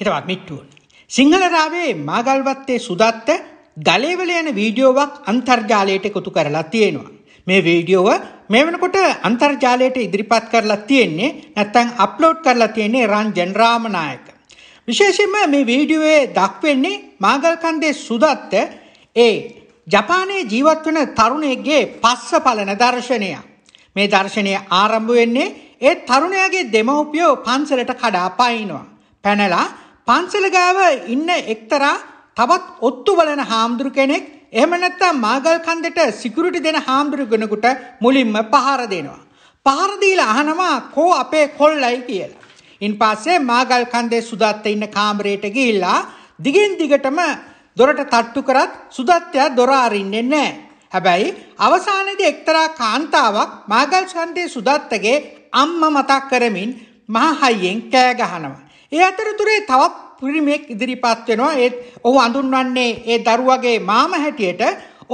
හිතවත් මිට්ටුවන්. සිංහලරාවේ මාගල්වත්තේ සුදත්ත ගලේවල යන වීඩියෝවක් අන්තර්ජාලයට එකතු කරලා තියෙනවා. මේ වීඩියෝව මේ වෙනකොට අන්තර්ජාලයට ඉදිරිපත් කරලා තියෙන්නේ නැත්නම් අප්ලෝඩ් කරලා තියෙන්නේ රන්ජන් රාමනායක. විශේෂයෙන්ම මේ වීඩියෝවේ දක්වන්නේ මාගල්කන්දේ සුදත්ත ඒ ජපානයේ ජීවත් වන තරුණයෙක්ගේ පස්ස පලන දර්ශනය. මේ දර්ශනය ආරම්භ වෙන්නේ ඒ තරුණයාගේ දෙමව්පියෝ පන්සලට කඩා පනිනවා. පැනලා පන්සල ගාව ඉන්න එක්තරා තවත් ඔත්තු බලන හාමුදුරු කෙනෙක් එහෙම නැත්නම් මාගල් කන්දට සිකියුරිටි දෙන හාමුදුරු කෙනෙකුට මුලින්ම පහර දෙනවා. පහර දීලා අහනවා කෝ අපේ කොල්ලයි කියලා. ඉන්පස්සේ මාගල් කන්දේ සුදත්ත ඉන්න කාමරයට ගිහිල්ලා දිගින් දිගටම දොරට තට්ටු කරත් සුදත්තයා දොර අරින්නේ නැහැ. හැබැයි අවසානයේදී එක්තරා කාන්තාවක් මාගල් කන්දේ සුදත්තගේ අම්මා මතක් කරමින් මහා හයියෙන් කෑ ගහනවා. ඒ අතරතුරේ තවත් පිරිමෙක් ඉදිරිපත් වෙනවා ඒත් ඔහු අඳුන්වන්නේ ඒ දරුවගේ මාම හැටියට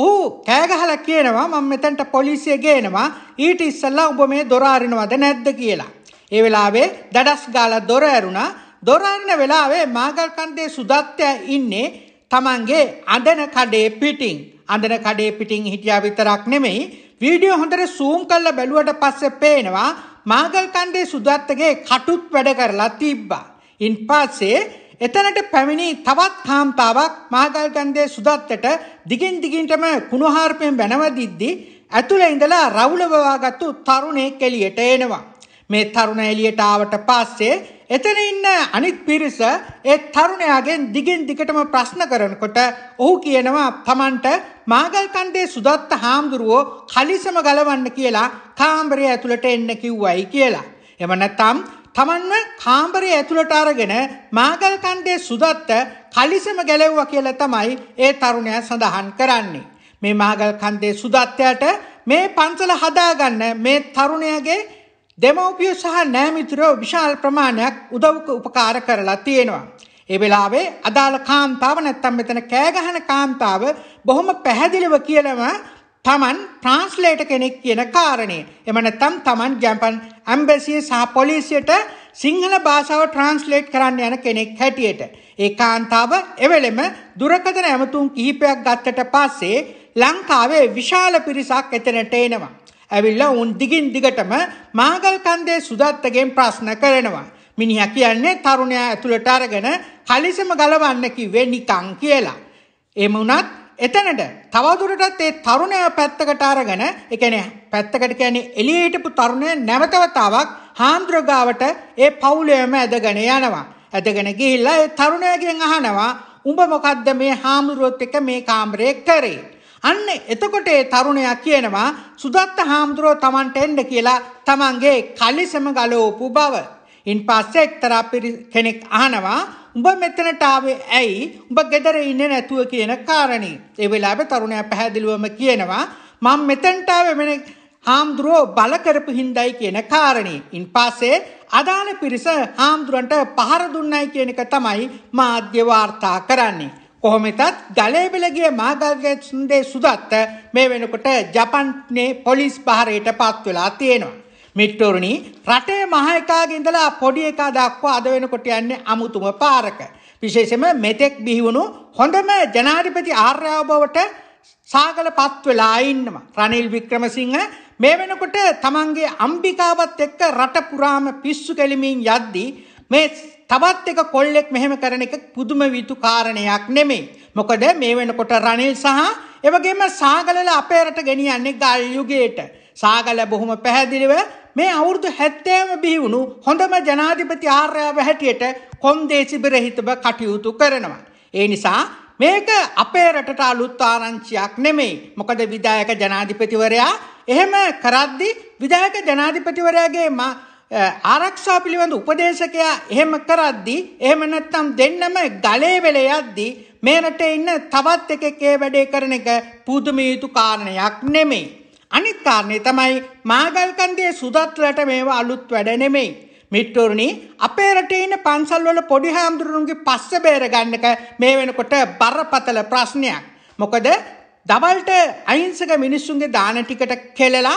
ඔහු කෑගහලා කියනවා මම මෙතෙන්ට පොලිසිය ගේනවා ඊට ඉස්සෙල්ලා ඔබ මේ දොර අරිනවද නැද්ද කියලා. ඒ වෙලාවේ දඩස් ගාලා දොර ඇරුණා. දොර අරින වෙලාවේ මාගල් කන්දේ සුදත්ය ඉන්නේ Tamanගේ අඬන කඩේ පිටින්. අඬන කඩේ පිටින් හිටියා විතරක් නෙමෙයි වීඩියෝ හොඳට සූම් කරලා බැලුවට පස්සේ පේනවා මාගල් කන්දේ සුදත්තගේ කටුත් වැඩ කරලා තිබ්බා. ඉන්පස්සේ එතනට පැමිණි තවත් කාන්තාවක් මහගල්කන්දේ සුදත්තට දිගින් දිගින්ටම කුණුහාර්පයෙන් බැනවදිද්දී ඇතුළේ ඉඳලා රවුල වවාගත්තු තරුණයෙක් එළියට එනවා. මේ තරුණ එළියට ආවට පස්සේ එතන ඉන්න අනිත් පිරිස ඒ තරුණයාගෙන් දිගින් දිගටම ප්‍රශ්න කරනකොට ඔහු කියනවා තමන්ට මාගල්කන්දේ සුදත්ත හාමුදුරුවෝ කලිසම ගලවන්න කියලා කාමරය ඇතුළට එන්න කිව්වයි කියලා. එම නැත්නම් තමන්ව කාම්බරය ඇතුළට අරගෙන මාගල් කණ්ඩේ සුදත්ත කලිසම ගැලෙව්වා කියලා තමයි ඒ තරුණයා සඳහන් කරන්නේ. මේ මාගල් කන්දේ සුදත්තයට මේ පන්සල හදාගන්න මේ තරුණයාගේ දෙමව්පිය සහ නෑමිතුරෝ විශාල ප්‍රමාණයක් උදව්ක උපකාර කරලා තියෙනවා. ඒ වෙලාවේ අදාළ කාන්තාව නැත්තම් මෙතන කෑගහන කාන්තාව බොහොම පැහැදිලිව කියනවා තමන් ට්‍රාන්ස්ලේට කෙනෙක් කියන කාරණය. එම නැත්නම් තමන් ජපන් ඇම්බැසිය සහ පොලිසියට සිංහල භාෂාව ට්‍රාන්ස්ලේට් කරන්න යන කෙනෙක් හැටියට. ඒ කාන්තාව එවෙලෙම දුරකථන ඇමතුම් කිහිපයක් ගත්තට පස්සේ ලංකාවේ විශාල පිරිසක් එතනට එනවා. ඇවිල්ලා උන් දිගින් දිගටම මාගල් කන්දේ සුදත්තගෙන් ප්‍රශ්න කරනවා. මිනිහා කියන්නේ තරුණයා ඇතුළට අරගෙන කලිසම ගලවන්න කිව්වේ නිකං කියලා. එමුණත් එතනට තවදුරටත් ඒ තරුණය පැත්තකට අරගෙන ඒ කියන්නේ පැත්තකට කියන්නේ එළියේ හිටපු තරුණය නැවතවතාවක් හාන්ද්‍රගාවට ඒ පවුලේම ඇදගෙන යනවා. ඇදගෙන ගිහිල්ලා ඒ තරුණයගෙන් අහනවා උඹ මොකද්ද මේ හාමුදුරුවොත් එක්ක මේ කාමරේ කරේ? අන්න එතකොට ඒ තරුණයා කියනවා සුදත්ත හාමුදුරුවෝ Tamanට එන්න කියලා Tamanගේ කලිසම ගලවපු බව. ඉන් පස්සේ එක්තරා කෙනෙක් අහනවා උඹ මෙතනට ආවේ ඇයි? උඹ ගෙදර ඉන්නේ නැතුව කියන කාරණේ. ඒ වෙලාවේ තරුණයා පැහැදිලිවම කියනවා මම මෙතනට ආවේ මෙන්න හාමුදුරුවෝ බල කරපු හින්දායි කියන කාරණේ. ඉන්පස්සේ අදාළ පිරිස හාමුදුරන්ට පහර දුන්නයි කියන එක තමයි මාධ්‍ය වාර්තා කරන්නේ. කොහොමෙතත් ගලේබෙලගේ මාගල්ගේ සුන්දේ සුදත්ත මේ වෙනකොට ජපන්නේ පොලිස් පහරයට පත් වෙලා තියෙනවා. මිට්ටෝරණි රටේ මහ එකාගේ ඉඳලා පොඩි එකා දක්වා අද වෙනකොට යන්නේ අමුතුම පාරක. විශේෂයෙන්ම මෙතෙක් බිහිවුණු හොඳම ජනාධිපති ආර්යව බවට සාගලපත් වෙලා ඉන්නවා. රනිල් වික්‍රමසිංහ මේ වෙනකොට තමන්ගේ අම්බිකාවත් එක්ක රට පුරාම පිස්සු කෙලිමින් යද්දී මේ තවත් එක කොල්ලෙක් මෙහෙම කරන එක පුදුම විතු කාරණයක් නෙමෙයි. මොකද මේ වෙනකොට රනිල් සහ එවගේම සාගලල අපේ රට ගෙනියන්නේ ගල් යුගයට. සාගල බොහොම පැහැදිලිව මේ අවුරුදු 70ම බිහිවුණු හොඳම ජනාධිපති ආර්යව හැටියට කොන්දේසි බෙරහිතව කටයුතු කරනවා. ඒ නිසා මේක අපේ රටට අලුත් ආරංචියක් නෙමෙයි. මොකද විධායක ජනාධිපතිවරයා එහෙම කරද්දි විධායක ජනාධිපතිවරයාගේ ආරක්ෂා පිළිබඳ උපදේශකයා එහෙම කරද්දි එහෙම නැත්නම් දෙන්නම ගලේ වෙල යද්දි මේ රටේ ඉන්න තවත් එකෙක් ඒ වැඩේ කරන එක පුදුම යුතු කාරණයක් නෙමෙයි. අනිත් කාරණේ තමයි මාගල්කන්දේ සුදත්ලට මේව අලුත් වැඩ නෙමෙයි. මිට්ටෝරණි අපේ රටේ ඉන්න පන්සල්වල පොඩි හාමුදුරුවන්ගේ පස්ස බේර ගන්නක මේ වෙනකොට බරපතල ප්‍රශ්නයක්. මොකද දවල්ට අහිංසක මිනිස්සුන්ගේ දාන ටිකට කෙලලා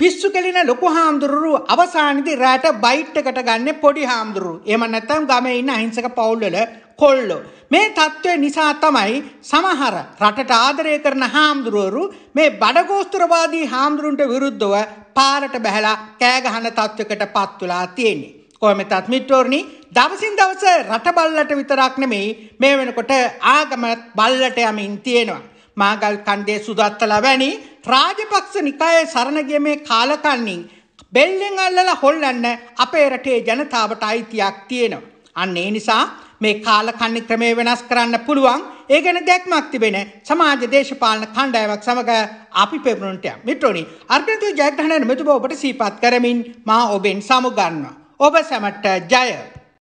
පිස්සු කෙලින ලොකු හාමුදුරුවරු අවසානයේදී රැට බයිට් එකට ගන්න පොඩි හාමුදුරුවෝ. එහෙම නැත්නම් ගමේ ඉන්න අහිංසක පවුල්වල කොල්ලෝ. මේ தত্ত্বය නිසා තමයි සමහර රටට ආදරය කරන හාමුදුරුවරු මේ බඩගෝස්තරවාදී හාමුදුරුන්ට විරුද්ධව පාරට බැහැලා කෑ ගහන තත්වයකට පත් වෙලා තියෙන්නේ. කොහොමදත් මිත්‍රෝනි දවසින් දවස රට බල්ලට විතරක් නෙමෙයි මේ වෙනකොට ආගමත් බල්ලට යමින් තියෙනවා. මාගල් කන්දේ සුදත්තලා වැනි රාජපක්ෂ නිකායේ සරණ ගිය මේ කාලකන්ණින් බෙල්ලෙන් අල්ලලා හොල්ලන්න අපේ රටේ ජනතාවට අයිතියක් තියෙනවා. අන්න ඒ නිසා මේ කාලකන්ණි ක්‍රමය වෙනස් කරන්න පුළුවන් ඒ ගැන දැක්මක් තිබෙන සමාජ දේශපාලන කණ්ඩායමක් සමග අපි පෙබරුන්ටය මිට්‍රෝනි අර්ගන්තය ජයග්‍රහණය මෙතුබ ඔබට සීපත් කරමින් මා ඔබෙන් සමුගන්නවා. ඔබ සැමට ජය!